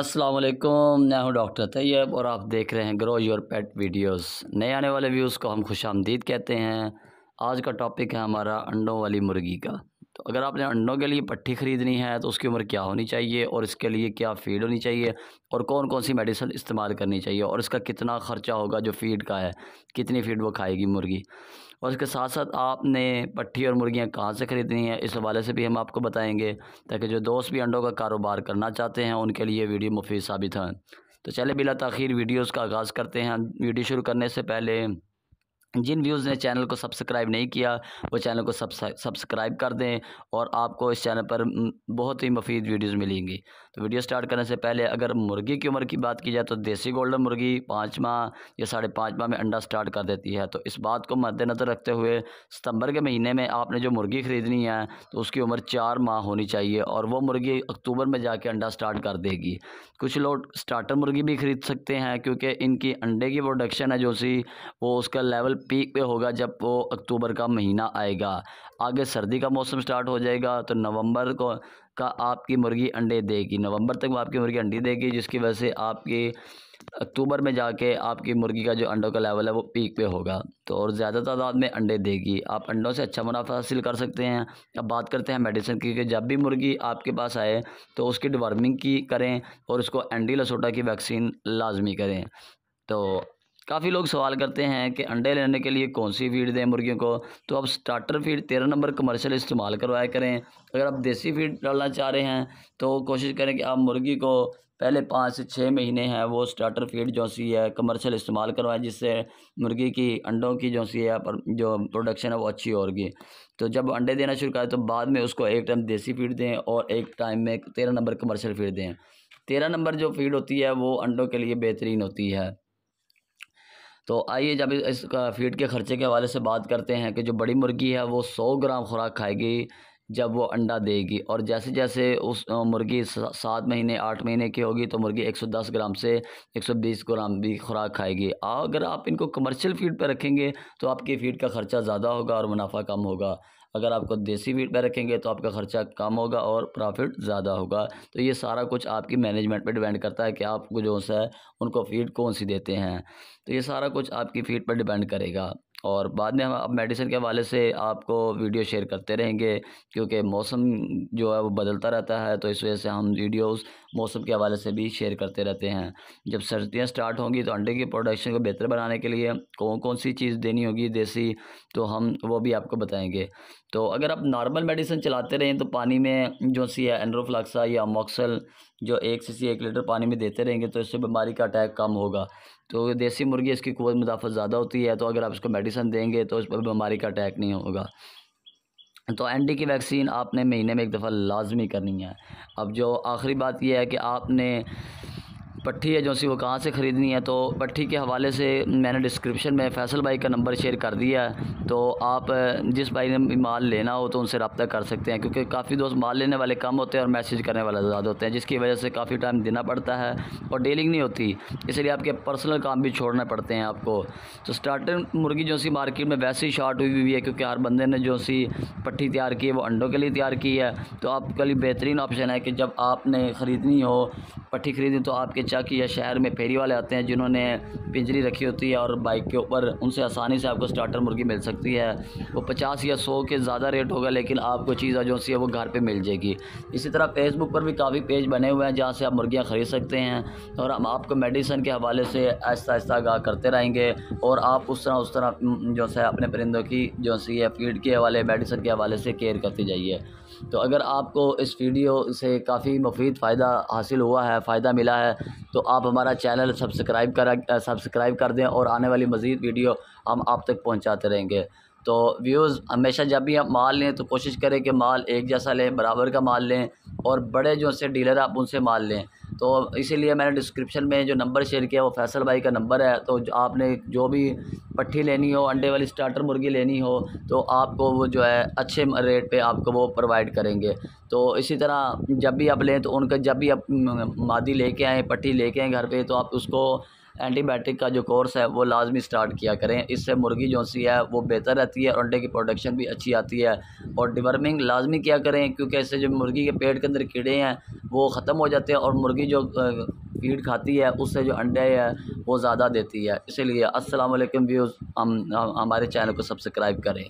अस्सलाम वालेकुम मैं हूं डॉक्टर तैयब और आप देख रहे हैं ग्रो योर पेट वीडियोस नए आने वाले व्यूज़ को हम खुश आमदीद कहते हैं आज का टॉपिक है हमारा अंडों वाली मुर्गी का अगर आपने अंडों के लिए पट्टी ख़रीदनी है तो उसकी उम्र क्या होनी चाहिए और इसके लिए क्या फीड होनी चाहिए और कौन कौन सी मेडिसिन इस्तेमाल करनी चाहिए और इसका कितना ख़र्चा होगा जो फीड का है कितनी फीड वो खाएगी मुर्गी और इसके साथ साथ आपने पट्टी और मुर्गियाँ कहाँ से ख़रीदनी है इस हवाले से भी हम आपको बताएँगे ताकि जो दोस्त भी अंडों का कारोबार करना चाहते हैं उनके लिए वीडियो मुफीद साबित हैं तो चले बिला तख़िर वीडियोज़ का आगाज़ करते हैं वीडियो शुरू करने से पहले जिन व्यूज़ ने चैनल को सब्सक्राइब नहीं किया वो चैनल को सब्सक्राइब कर दें और आपको इस चैनल पर बहुत ही मफीद वीडियोस मिलेंगी तो वीडियो स्टार्ट करने से पहले अगर मुर्गी की उम्र की बात की जाए तो देसी गोल्डन मुर्गी पाँच माह या साढ़े पाँच माह में अंडा स्टार्ट कर देती है तो इस बात को मद्देनज़र रखते हुए सितंबर के महीने में आपने जो मुर्गी ख़रीदनी है तो उसकी उम्र चार माह होनी चाहिए और वो मुर्गी अक्टूबर में जाके अंडा स्टार्ट कर देगी कुछ लोग स्टार्टर मुर्गी भी ख़रीद सकते हैं क्योंकि इनकी अंडे की प्रोडक्शन है जो सी वो उसका लेवल पीक पे होगा जब वो अक्टूबर का महीना आएगा आगे सर्दी का मौसम स्टार्ट हो जाएगा तो नवंबर को का आपकी मुर्गी अंडे देगी नवंबर तक आपकी मुर्गी अंडे देगी जिसकी वजह से आपकी अक्टूबर में जाके आपकी मुर्गी का जो अंडों का लेवल है वो पीक पे होगा तो और ज़्यादा तादाद में अंडे देगी आप अंडों से अच्छा मुनाफा हासिल कर सकते हैं अब बात करते हैं मेडिसिन की कि जब भी मुर्गी आपके पास आए तो उसकी डिवर्मिंग की करें और उसको एंडी लसोटा की वैक्सीन लाजमी करें तो काफ़ी लोग सवाल करते हैं कि अंडे लेने के लिए कौन सी फीड दें मुर्गियों को तो आप स्टार्टर फीड तेरह नंबर कमर्शियल इस्तेमाल करवाया करें अगर आप देसी फीड डालना चाह रहे हैं तो कोशिश करें कि आप मुर्गी को पहले पाँच से छः महीने हैं वो स्टार्टर फीड जो सी है कमर्शियल इस्तेमाल करवाएं जिससे मुर्गी की अंडों की जो सी है पर जो प्रोडक्शन है वो अच्छी होगी तो जब अंडे देना शुरू करें तो बाद में उसको एक टाइम देसी फीड दें और एक टाइम में तेरह नंबर कमर्शियल फीड दें तेरह नंबर जो फीड होती है वो अंडों के लिए बेहतरीन होती है तो आइए जब इस फीड के ख़र्चे के हवाले से बात करते हैं कि जो बड़ी मुर्गी है वो सौ ग्राम खुराक खाएगी जब वो अंडा देगी और जैसे जैसे उस मुर्गी सात महीने आठ महीने की होगी तो मुर्गी 110 ग्राम से 120 ग्राम भी खुराक खाएगी अगर आप इनको कमर्शियल फीड पर रखेंगे तो आपकी फीड का ख़र्चा ज़्यादा होगा और मुनाफा कम होगा अगर आपको देसी मीट में रखेंगे तो आपका ख़र्चा कम होगा और प्रॉफिट ज़्यादा होगा तो ये सारा कुछ आपकी मैनेजमेंट पर डिपेंड करता है कि आपको जो है उनको फीड कौन सी देते हैं तो ये सारा कुछ आपकी फीड पर डिपेंड करेगा और बाद में हम अब मेडिसिन के हवाले से आपको वीडियो शेयर करते रहेंगे क्योंकि मौसम जो है वो बदलता रहता है तो इस वजह से हम वीडियोस मौसम के हवाले से भी शेयर करते रहते हैं जब सर्दियाँ स्टार्ट होंगी तो अंडे की प्रोडक्शन को बेहतर बनाने के लिए कौन कौन सी चीज़ देनी होगी देसी तो हम वो भी आपको बताएँगे तो अगर आप नॉर्मल मेडिसिन चलाते रहें तो पानी में जो सी है एंड्रोफ्लाक्सा या मॉक्सल जो एक सी सी एक लीटर पानी में देते रहेंगे तो इससे बीमारी का अटैक कम होगा तो देसी मुर्गी इसकी कुत मुदाफ़त ज़्यादा होती है तो अगर आप इसको मेडिसन देंगे तो इस पर बीमारी का अटैक नहीं होगा तो एंटी की वैक्सीन आपने महीने में एक दफ़ा लाजमी करनी है अब जो आखिरी बात यह है कि आपने पट्टी है जो सी वो कहाँ से ख़रीदनी है तो पट्टी के हवाले से मैंने डिस्क्रिप्शन में फ़ैसल भाई का नंबर शेयर कर दिया है तो आप जिस भाई ने माल लेना हो तो उनसे रबता कर सकते हैं क्योंकि काफ़ी दोस्त माल लेने वाले कम होते हैं और मैसेज करने वाले ज़्यादा होते हैं जिसकी वजह से काफ़ी टाइम देना पड़ता है और डेलिंग नहीं होती इसलिए आपके पर्सनल काम भी छोड़ने पड़ते हैं आपको तो स्टार्टर मुर्गी जो सी मार्केट में वैसे ही शॉर्ट हुई हुई है क्योंकि हर बंदे ने जो सी पट्टी तैयार की है वो अंडों के लिए तैयार की है तो आपके लिए बेहतरीन ऑप्शन है कि जब आपने ख़रीदनी हो पट्टी ख़रीदी तो आपके की या शहर में फेरी वाले आते हैं जिन्होंने पिंजरी रखी होती है और बाइक के ऊपर उनसे आसानी से आपको स्टार्टर मुर्गी मिल सकती है वो पचास या सौ के ज़्यादा रेट होगा लेकिन आपको चीज़ जो सी है वो घर पर मिल जाएगी इसी तरह फेसबुक पर भी काफ़ी पेज बने हुए हैं जहाँ से आप मुर्गियाँ ख़रीद सकते हैं और हम आपको मेडिसन के हवाले से आहिस्ता आहिस्ता आगाह करते रहेंगे और आप उस तरह उस तरह जो है अपने परिंदों की जो सी है फीड के हवाले मेडिसन के हवाले से केयर करती जाइए तो अगर आपको इस वीडियो से काफ़ी मुफीद फ़ायदा हासिल हुआ है फ़ायदा मिला है तो आप हमारा चैनल सब्सक्राइब करा सब्सक्राइब कर दें और आने वाली मज़ीद वीडियो हम आप तक पहुँचाते रहेंगे तो व्यूज़ हमेशा जब भी आप माल लें तो कोशिश करें कि माल एक जैसा लें बराबर का माल लें और बड़े जो से डीलर आप उनसे माल लें तो इसीलिए मैंने डिस्क्रिप्शन में जो नंबर शेयर किया वो फैसल भाई का नंबर है तो आपने जो भी पट्टी लेनी हो अंडे वाली स्टार्टर मुर्गी लेनी हो तो आपको वो जो है अच्छे रेट पे आपको वो प्रोवाइड करेंगे तो इसी तरह जब भी आप लें तो उनका जब भी आप मादी लेके आएँ पट्टी लेके आएँ घर पे तो आप उसको एंटीबायोटिक का जो कोर्स है वो लाजमी स्टार्ट किया करें इससे मुर्गी जो सी है वो बेहतर रहती है और अंडे की प्रोडक्शन भी अच्छी आती है और डिवर्मिंग लाजमी किया करें क्योंकि इससे जो मुर्गी के पेट के अंदर कीड़े हैं वो ख़त्म हो जाते हैं और मुर्गी जो फीड खाती है उससे जो अंडे है वो ज़्यादा देती है इसीलिए असलम व्यूज़ हम हमारे चैनल को सब्सक्राइब करें